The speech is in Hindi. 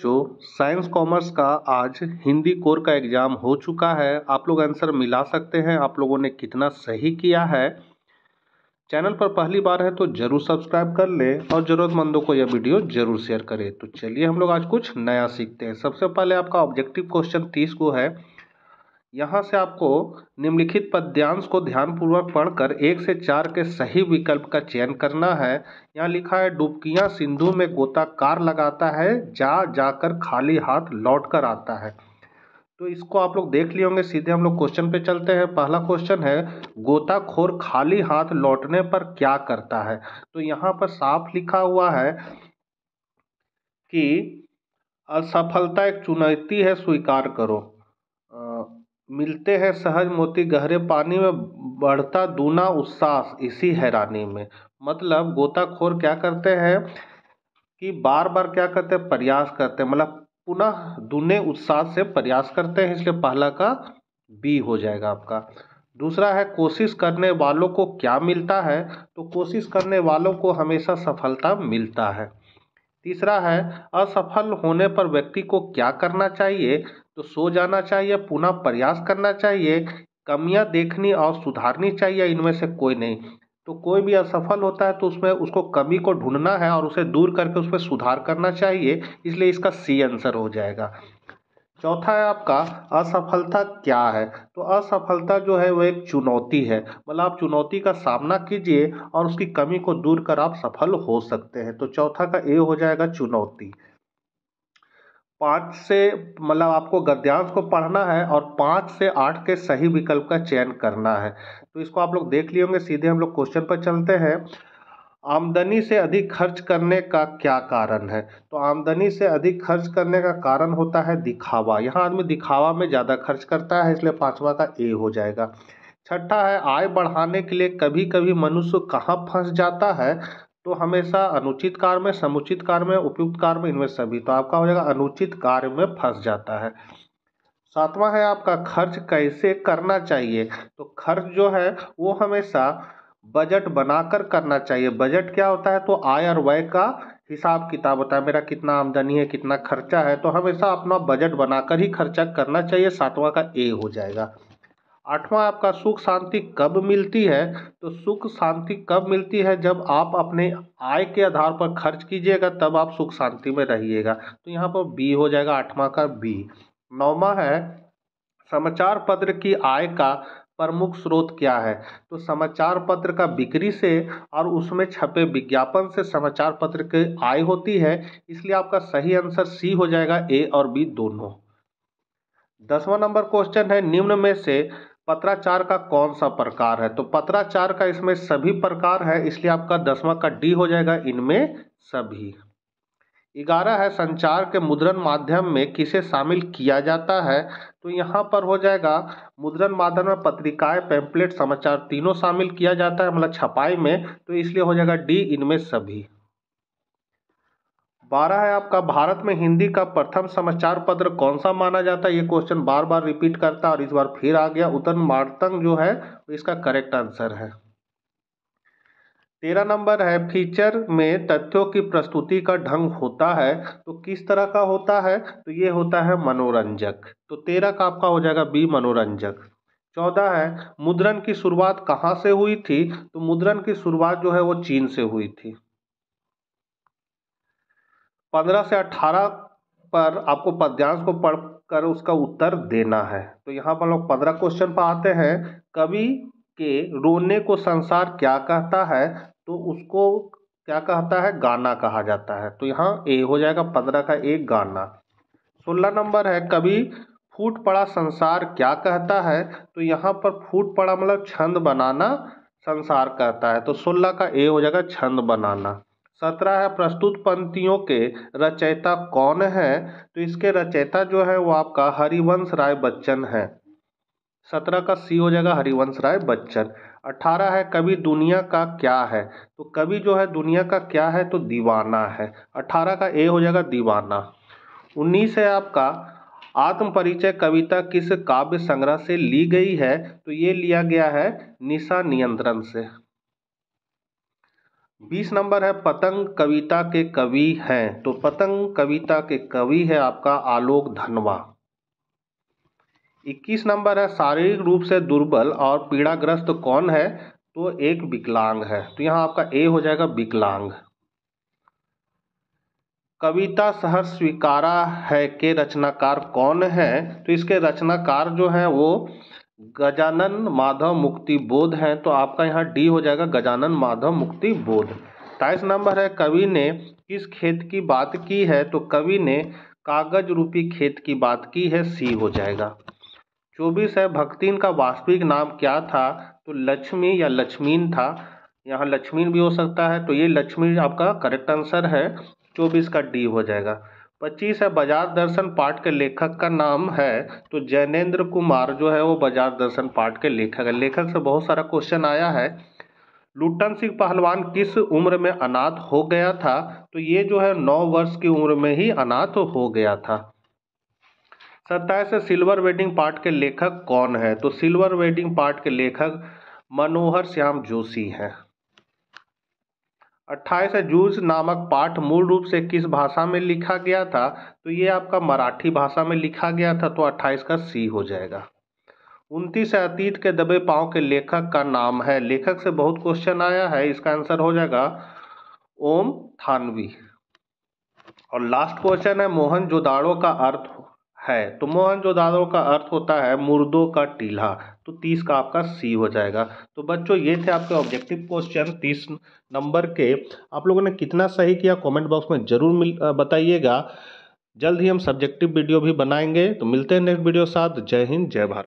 जो साइंस कॉमर्स का आज हिंदी कोर का एग्ज़ाम हो चुका है आप लोग आंसर मिला सकते हैं आप लोगों ने कितना सही किया है चैनल पर पहली बार है तो ज़रूर सब्सक्राइब कर लें और ज़रूरतमंदों को यह वीडियो ज़रूर शेयर करें तो चलिए हम लोग आज कुछ नया सीखते हैं सबसे पहले आपका ऑब्जेक्टिव क्वेश्चन तीस को है यहाँ से आपको निम्नलिखित पद्यांश को ध्यानपूर्वक पढ़कर एक से चार के सही विकल्प का चयन करना है यहाँ लिखा है डुबकियाँ सिंधु में गोताकार लगाता है जा जाकर खाली हाथ लौट कर आता है तो इसको आप लोग देख लिए होंगे सीधे हम लोग क्वेश्चन पे चलते हैं पहला क्वेश्चन है गोताखोर खाली हाथ लौटने पर क्या करता है तो यहाँ पर साफ लिखा हुआ है कि असफलता एक चुनौती है स्वीकार करो मिलते हैं सहज मोती गहरे पानी में बढ़ता दूना उत्साह इसी हैरानी में मतलब गोताखोर क्या करते हैं कि बार बार क्या करते हैं प्रयास करते हैं मतलब पुनः दूने उत्साह से प्रयास करते हैं इसलिए पहला का बी हो जाएगा आपका दूसरा है कोशिश करने वालों को क्या मिलता है तो कोशिश करने वालों को हमेशा सफलता मिलता है तीसरा है असफल होने पर व्यक्ति को क्या करना चाहिए तो सो जाना चाहिए पुनः प्रयास करना चाहिए कमियां देखनी और सुधारनी चाहिए इनमें से कोई नहीं तो कोई भी असफल होता है तो उसमें उसको कमी को ढूंढना है और उसे दूर करके उसमें सुधार करना चाहिए इसलिए इसका सी आंसर हो जाएगा चौथा है आपका असफलता क्या है तो असफलता जो है वह एक चुनौती है मतलब आप चुनौती का सामना कीजिए और उसकी कमी को दूर कर आप सफल हो सकते हैं तो चौथा का ए हो जाएगा चुनौती पाँच से मतलब आपको गद्यांश को पढ़ना है और पाँच से आठ के सही विकल्प का चयन करना है तो इसको आप लोग देख लिए होंगे सीधे हम लोग क्वेश्चन पर चलते हैं आमदनी से अधिक खर्च करने का क्या कारण है तो आमदनी से अधिक खर्च करने का कारण होता है दिखावा यहाँ आदमी दिखावा में ज़्यादा खर्च करता है इसलिए पाँचवा का ए हो जाएगा छठा है आय बढ़ाने के लिए कभी कभी मनुष्य कहाँ फंस जाता है तो हमेशा अनुचित कार्य में समुचित कार्य में उपयुक्त कार्य में इनमें सभी तो आपका हो जाएगा अनुचित कार्य में फंस जाता है सातवां है आपका खर्च कैसे करना चाहिए तो खर्च जो है वो हमेशा बजट बनाकर करना चाहिए बजट क्या होता है तो आय और व्यय का हिसाब किताब होता है मेरा कितना आमदनी है कितना खर्चा है तो हमेशा अपना बजट बनाकर ही खर्चा करना चाहिए सातवां का ए हो जाएगा आठवां आपका सुख शांति कब मिलती है तो सुख शांति कब मिलती है जब आप अपने आय के आधार पर खर्च कीजिएगा तब आप सुख शांति में रहिएगा तो यहाँ पर बी हो जाएगा आठवां का बी नौवा है समाचार पत्र की आय का प्रमुख स्रोत क्या है तो समाचार पत्र का बिक्री से और उसमें छपे विज्ञापन से समाचार पत्र के आय होती है इसलिए आपका सही आंसर सी हो जाएगा ए और बी दोनों दसवां नंबर क्वेश्चन है निम्न में से पत्राचार का कौन सा प्रकार है तो पत्राचार का इसमें सभी प्रकार है इसलिए आपका दसवां का डी हो जाएगा इनमें सभी ग्यारह है संचार के मुद्रण माध्यम में किसे शामिल किया जाता है तो यहाँ पर हो जाएगा मुद्रण माध्यम में पत्रिकाएं पैम्पलेट समाचार तीनों शामिल किया जाता है मतलब छपाई में तो इसलिए हो जाएगा डी इनमें सभी बारह है आपका भारत में हिंदी का प्रथम समाचार पत्र कौन सा माना जाता है ये क्वेश्चन बार बार रिपीट करता है और इस बार फिर आ गया उतन मार्तंग जो है इसका करेक्ट आंसर है तेरह नंबर है फीचर में तथ्यों की प्रस्तुति का ढंग होता है तो किस तरह का होता है तो ये होता है मनोरंजक तो तेरह का आपका हो जाएगा बी मनोरंजक चौदह है मुद्रण की शुरुआत कहाँ से हुई थी तो मुद्रण की शुरुआत जो है वो चीन से हुई थी पंद्रह से अठारह पर आपको पद्यांश को पढ़ कर उसका उत्तर देना है तो यहाँ पर लोग पंद्रह क्वेश्चन पर आते हैं कवि के रोने को संसार क्या कहता है तो उसको क्या कहता है गाना कहा जाता है तो यहाँ ए हो जाएगा पंद्रह का एक गाना सोलह नंबर है कभी फूट पड़ा संसार क्या कहता है तो यहाँ पर फूट पड़ा मतलब छंद बनाना संसार कहता है तो सोलह का ए हो जाएगा छंद बनाना सत्रह है प्रस्तुत पंक्तियों के रचयिता कौन है तो इसके रचयिता जो है वो आपका हरिवंश राय बच्चन है सत्रह का सी हो जाएगा हरिवंश राय बच्चन अठारह है कवि दुनिया का क्या है तो कवि जो है दुनिया का क्या है तो दीवाना है अठारह का ए हो जाएगा दीवाना उन्नीस है आपका आत्मपरिचय कविता किस काव्य संग्रह से ली गई है तो ये लिया गया है निशा नियंत्रण से बीस नंबर है पतंग कविता के कवि हैं तो पतंग कविता के कवि है आपका आलोक धनवा इक्कीस नंबर है शारीरिक रूप से दुर्बल और पीड़ाग्रस्त कौन है तो एक विकलांग है तो यहाँ आपका ए हो जाएगा विकलांग कविता सहर स्वीकारा है के रचनाकार कौन है तो इसके रचनाकार जो हैं वो गजानन माधव मुक्ति बोध हैं तो आपका यहाँ डी हो जाएगा गजानन माधव मुक्ति बोध ताइस नंबर है कवि ने किस खेत की बात की है तो कवि ने कागज रूपी खेत की बात की है सी हो जाएगा चौबीस है भक्तिन का वास्तविक नाम क्या था तो लक्ष्मी या लक्ष्मीन था यहाँ लक्ष्मीन भी हो सकता है तो ये लक्ष्मी आपका करेक्ट आंसर है चौबीस का डी हो जाएगा पच्चीस है बाजार दर्शन पाठ के लेखक का नाम है तो जैनेन्द्र कुमार जो है वो बाजार दर्शन पाठ के लेखक है लेखक से बहुत सारा क्वेश्चन आया है लुटन सिंह पहलवान किस उम्र में अनाथ हो गया था तो ये जो है नौ वर्ष की उम्र में ही अनाथ हो गया था सत्ताईस सिल्वर वेडिंग पार्ट के लेखक कौन है तो सिल्वर वेडिंग पार्ट के लेखक मनोहर श्याम जोशी हैं अट्ठाईस जूस नामक पाठ मूल रूप से किस भाषा में लिखा गया था तो ये आपका मराठी भाषा में लिखा गया था तो अट्ठाईस का सी हो जाएगा उनतीस अतीत के दबे पाँव के लेखक का नाम है लेखक से बहुत क्वेश्चन आया है इसका आंसर हो जाएगा ओम थानवी और लास्ट क्वेश्चन है मोहन जोदाड़ो का अर्थ है तो मोहनजोदारो का अर्थ होता है मुर्दों का टीला तो तीस का आपका सी हो जाएगा तो बच्चों ये थे आपके ऑब्जेक्टिव क्वेश्चन तीस नंबर के आप लोगों ने कितना सही किया कमेंट बॉक्स में ज़रूर मिल बताइएगा जल्द ही हम सब्जेक्टिव वीडियो भी बनाएंगे तो मिलते हैं नेक्स्ट वीडियो साथ जय हिंद जय भारत